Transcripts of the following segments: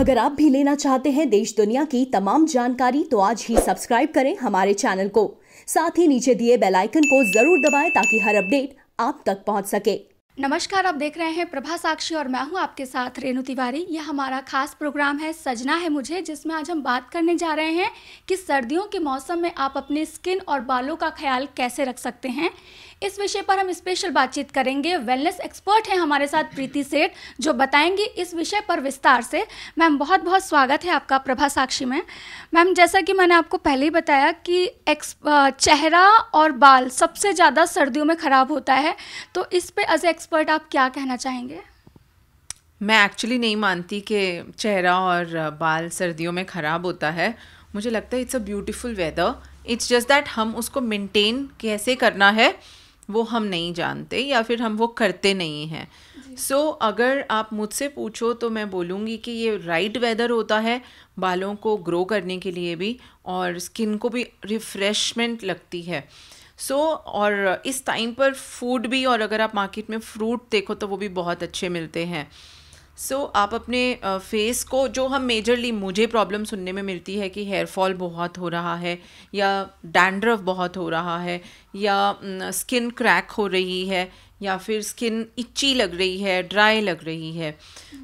अगर आप भी लेना चाहते हैं देश दुनिया की तमाम जानकारी तो आज ही सब्सक्राइब करें हमारे चैनल को साथ ही नीचे दिए बेल आइकन को जरूर दबाएं ताकि हर अपडेट आप तक पहुंच सके नमस्कार आप देख रहे हैं प्रभा साक्षी और मैं हूं आपके साथ रेणु तिवारी यह हमारा खास प्रोग्राम है सजना है मुझे जिसमें आज हम बात करने जा रहे हैं कि सर्दियों के मौसम में आप अपने स्किन और बालों का ख्याल कैसे रख सकते हैं इस विषय पर हम स्पेशल बातचीत करेंगे वेलनेस एक्सपर्ट हैं हमारे साथ प्रीति सेठ जो बताएंगी इस विषय पर विस्तार से मैम बहुत बहुत स्वागत है आपका प्रभा साक्षी में मैम जैसा कि मैंने आपको पहले ही बताया कि एक्स चेहरा और बाल सबसे ज़्यादा सर्दियों में ख़राब होता है तो इस पर एज एक्सपर्ट आप क्या कहना चाहेंगे मैं एक्चुअली नहीं मानती कि चेहरा और बाल सर्दियों में ख़राब होता है मुझे लगता है it's a beautiful weather it's just that हम उसको मेंटेन कैसे करना है वो हम नहीं जानते या फिर हम वो करते नहीं हैं सो so, अगर आप मुझसे पूछो तो मैं बोलूँगी कि ये राइट वेदर होता है बालों को ग्रो करने के लिए भी और स्किन को भी रिफ़्रेशमेंट लगती है सो so, और इस टाइम पर फूड भी और अगर आप मार्केट में फ्रूट देखो तो वो भी बहुत अच्छे मिलते हैं सो so, आप अपने फेस को जो हम मेजरली मुझे प्रॉब्लम सुनने में मिलती है कि हेयर फॉल बहुत हो रहा है या डैंड्रफ बहुत हो रहा है या स्किन क्रैक हो रही है या फिर स्किन इच्ची लग रही है ड्राई लग रही है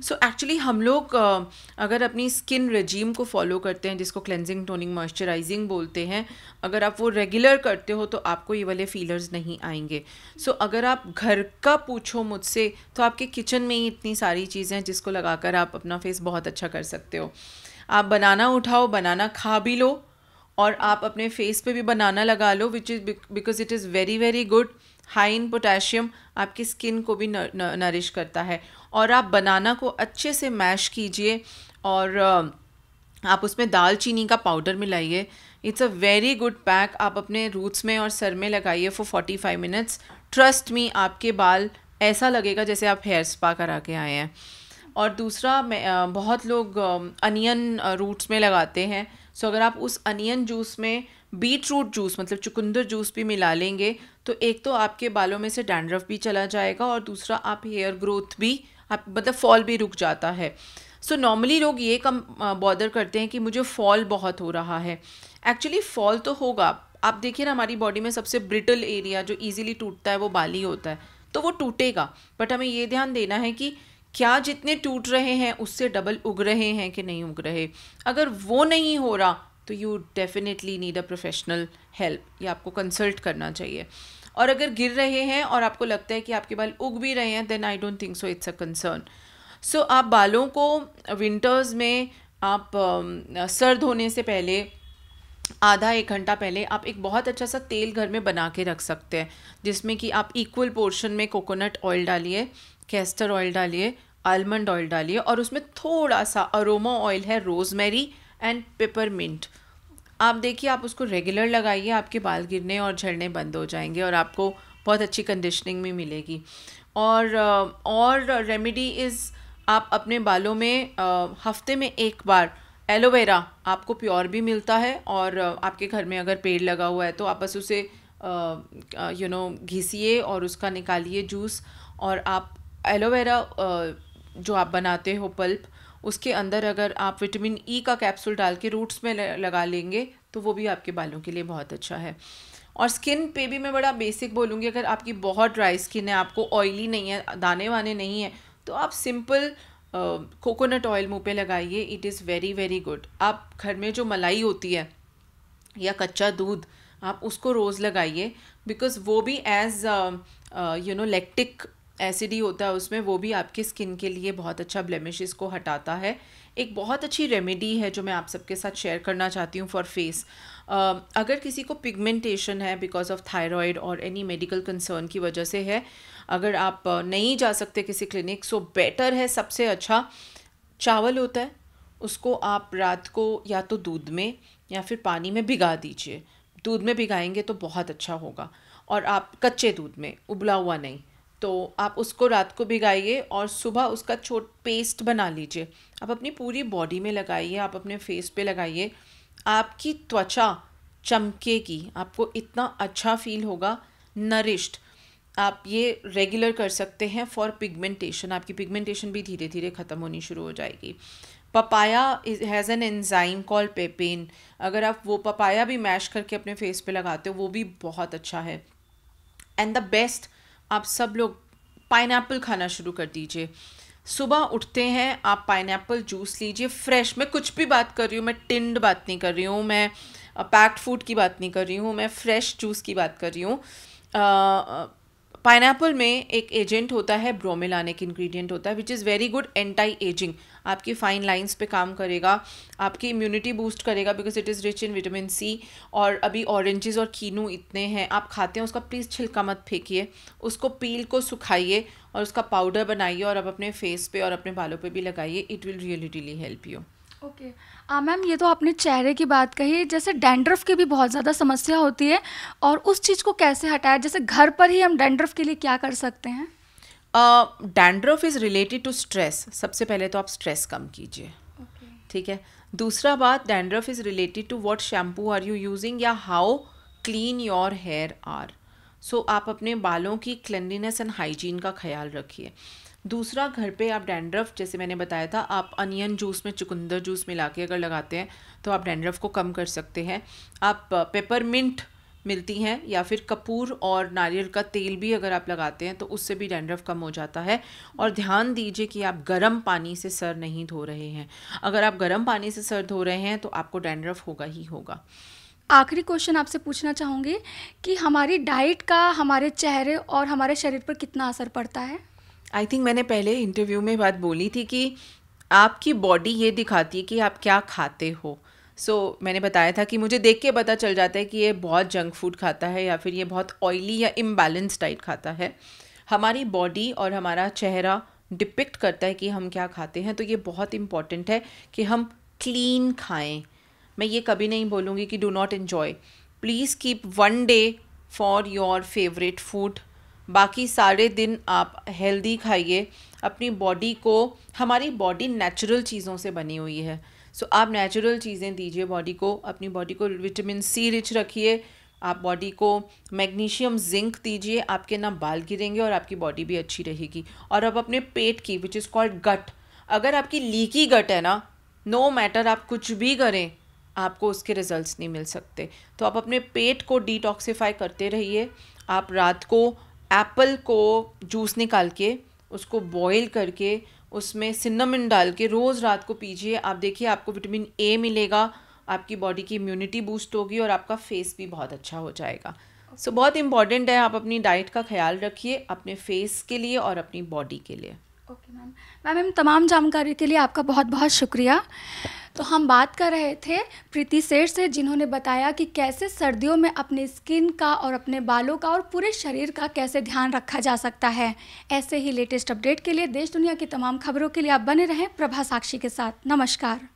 सो so एक्चुअली हम लोग अगर अपनी स्किन रजीम को फॉलो करते हैं जिसको क्लेंजिंग टोनिंग मॉइस्चराइजिंग बोलते हैं अगर आप वो रेगुलर करते हो तो आपको ये वाले फीलर्स नहीं आएंगे सो so अगर आप घर का पूछो मुझसे तो आपके किचन में ही इतनी सारी चीज़ें हैं जिसको लगाकर आप अपना फेस बहुत अच्छा कर सकते हो आप बनाना उठाओ बनाना खा भी लो और आप अपने फेस पे भी बनाना लगा लो which is because it is very very good high in potassium आपकी स्किन को भी नरिश करता है और आप बनाना को अच्छे से मैश कीजिए और आप उसमें दालचीनी का पाउडर मिलाइए it's a very good pack आप अपने रूट्स में और सर में लगाइए for forty five minutes trust me आपके बाल ऐसा लगेगा जैसे आप हेयर स्पा करा के आए हैं और दूसरा मैं बहुत लोग अनियन रूट्स में लगाते हैं सो so, अगर आप उस अनियन जूस में बीट रूट जूस मतलब चुकंदर जूस भी मिला लेंगे तो एक तो आपके बालों में से डैंड्रफ भी चला जाएगा और दूसरा आप हेयर ग्रोथ भी आप मतलब फॉल भी रुक जाता है सो so, नॉर्मली लोग ये कम बॉदर करते हैं कि मुझे फॉल बहुत हो रहा है एक्चुअली फॉल तो होगा आप देखिए ना हमारी बॉडी में सबसे ब्रिटल एरिया जो ईजिली टूटता है वो बाल ही होता है तो वो टूटेगा बट हमें ये ध्यान देना है कि क्या जितने टूट रहे हैं उससे डबल उग रहे हैं कि नहीं उग रहे अगर वो नहीं हो रहा तो you definitely need a professional help या आपको कंसल्ट करना चाहिए और अगर गिर रहे हैं और आपको लगता है कि आपके बाल उग भी रहे हैं then I don't think so it's a concern so आप बालों को विंटर्स में आप um, सर्द होने से पहले आधा एक घंटा पहले आप एक बहुत अच्छा सा तेल घर में बना के रख सकते हैं जिसमें कि आप इक्वल पोर्शन में कोकोनट ऑयल डालिए कैस्टर ऑयल डालिए आलमंड ऑयल डालिए और उसमें थोड़ा सा अरोमा ऑयल है रोजमेरी एंड पेपर मिंट आप देखिए आप उसको रेगुलर लगाइए आपके बाल गिरने और झड़ने बंद हो जाएंगे और आपको बहुत अच्छी कंडीशनिंग भी मिलेगी और और रेमेडी इज़ आप अपने बालों में हफ्ते में एक बार एलोवेरा आपको प्योर भी मिलता है और आपके घर में अगर पेड़ लगा हुआ है तो आप बस उसे यू नो घिसिए और उसका निकालिए जूस और आप एलोवेरा जो आप बनाते हो पल्प उसके अंदर अगर आप विटामिन ई e का कैप्सूल डाल के रूट्स में लगा लेंगे तो वो भी आपके बालों के लिए बहुत अच्छा है और स्किन पे भी मैं बड़ा बेसिक बोलूँगी अगर आपकी बहुत ड्राई स्किन है आपको ऑयली नहीं है दाने वाने नहीं है तो आप सिंपल कोकोनट ऑयल मुँह पे लगाइए it is very very good आप घर में जो मलाई होती है या कच्चा दूध आप उसको रोज़ लगाइए बिकॉज वो भी as you know lactic acid होता है उसमें वो भी आपके स्किन के लिए बहुत अच्छा ब्लेमिशेस को हटाता है एक बहुत अच्छी रेमेडी है जो मैं आप सबके साथ शेयर करना चाहती हूँ फॉर फेस अगर किसी को पिगमेंटेशन है बिकॉज ऑफ थायराइड और एनी मेडिकल कंसर्न की वजह से है अगर आप नहीं जा सकते किसी क्लिनिक सो बेटर है सबसे अच्छा चावल होता है उसको आप रात को या तो दूध में या फिर पानी में भिगा दीजिए दूध में भिगाएंगे तो बहुत अच्छा होगा और आप कच्चे दूध में उबला हुआ नहीं तो आप उसको रात को भिगाइए और सुबह उसका छोट पेस्ट बना लीजिए आप अपनी पूरी बॉडी में लगाइए आप अपने फेस पे लगाइए आपकी त्वचा चमकेगी आपको इतना अच्छा फील होगा नरिश्ड आप ये रेगुलर कर सकते हैं फॉर पिगमेंटेशन आपकी पिगमेंटेशन भी धीरे धीरे ख़त्म होनी शुरू हो जाएगी papaya has an enzyme call papain अगर आप वो पपाया भी मैश करके अपने फेस पे लगाते हो वो भी बहुत अच्छा है एंड द बेस्ट आप सब लोग पाइन खाना शुरू कर दीजिए सुबह उठते हैं आप पाइन जूस लीजिए फ्रेश मैं कुछ भी बात कर रही हूँ मैं टिंड बात नहीं कर रही हूँ मैं पैक्ड uh, फूड की बात नहीं कर रही हूँ मैं फ्रेश जूस की बात कर रही हूँ uh, uh, पाइनएप्पल में एक एजेंट होता है ब्रोमिलान एक इंग्रेडिएंट होता है which is very good anti ageing आपकी फाइन लाइंस पे काम करेगा आपकी इम्यूनिटी बूस्ट करेगा because it is rich in vitamin C और अभी ऑरेंजेस और कीनू इतने हैं आप खाते हैं उसका प्लीज़ छिलका मत फेंकिए उसको पील को सुखाइए और उसका पाउडर बनाइए और आप अपने फेस पे और अपने बालों पे भी लगाइए it will really really help you okay okay. Ma'am ये तो आपने चेहरे की बात कही जैसे डेंड्रफ की भी बहुत ज़्यादा समस्या होती है और उस चीज़ को कैसे हटाया जैसे घर पर ही हम डेंड्रफ के लिए क्या कर सकते हैं dandruff is related to stress सबसे पहले तो आप स्ट्रेस कम कीजिए okay. ठीक है दूसरा बात dandruff is related to what shampoo are you using या how clean your hair are so so, आप अपने बालों की क्लिनलीनेस एंड हाइजीन का ख्याल रखिए दूसरा घर पे आप डैंड्रफ जैसे मैंने बताया था आप अनियन जूस में चुकंदर जूस मिला के अगर लगाते हैं तो आप डैंड्रफ को कम कर सकते हैं आप पेपर मिंट मिलती हैं या फिर कपूर और नारियल का तेल भी अगर आप लगाते हैं तो उससे भी डैंड्रफ कम हो जाता है और ध्यान दीजिए कि आप गर्म पानी से सर नहीं धो रहे हैं अगर आप गर्म पानी से सर धो रहे हैं तो आपको डैंड्रफ होगा ही होगा आखिरी क्वेश्चन आपसे पूछना चाहूँगी कि हमारी डाइट का हमारे चेहरे और हमारे शरीर पर कितना असर पड़ता है आई थिंक मैंने पहले इंटरव्यू में बात बोली थी कि आपकी बॉडी ये दिखाती है कि आप क्या खाते हो सो so, मैंने बताया था कि मुझे देख के पता चल जाता है कि ये बहुत जंक फूड खाता है या फिर ये बहुत ऑयली या इम्बैलेंस डाइट खाता है हमारी बॉडी और हमारा चेहरा डिपिक्ट करता है कि हम क्या खाते हैं तो ये बहुत इम्पॉर्टेंट है कि हम क्लीन खाएं मैं ये कभी नहीं बोलूँगी कि do not enjoy please keep one day for your favourite food बाकी सारे दिन आप हेल्दी खाइए अपनी बॉडी को हमारी बॉडी नेचुरल चीज़ों से बनी हुई है सो so, आप नेचुरल चीज़ें दीजिए बॉडी को अपनी बॉडी को विटामिन सी रिच रखिए आप बॉडी को मैग्नीशियम जिंक दीजिए आपके ना बाल गिरेंगे और आपकी बॉडी भी अच्छी रहेगी और अब अपने पेट की विच इज़ कॉल्ड गट अगर आपकी लीकी गट है ना नो no मैटर आप कुछ भी करें आपको उसके रिजल्ट्स नहीं मिल सकते तो आप अपने पेट को डिटॉक्सीफाई करते रहिए आप रात को एप्पल को जूस निकाल के उसको बॉईल करके उसमें सिन्नमन डाल के रोज़ रात को पीजिए आप देखिए आपको विटामिन ए मिलेगा आपकी बॉडी की इम्यूनिटी बूस्ट होगी और आपका फेस भी बहुत अच्छा हो जाएगा सो so, बहुत इंपॉर्टेंट है आप अपनी डाइट का ख्याल रखिए अपने फेस के लिए और अपनी बॉडी के लिए ओके मैम मैम इन तमाम जानकारी के लिए आपका बहुत बहुत शुक्रिया तो हम बात कर रहे थे प्रीति सेठ से जिन्होंने बताया कि कैसे सर्दियों में अपने स्किन का और अपने बालों का और पूरे शरीर का कैसे ध्यान रखा जा सकता है ऐसे ही लेटेस्ट अपडेट के लिए देश दुनिया की तमाम खबरों के लिए आप बने रहें प्रभा साक्षी के साथ नमस्कार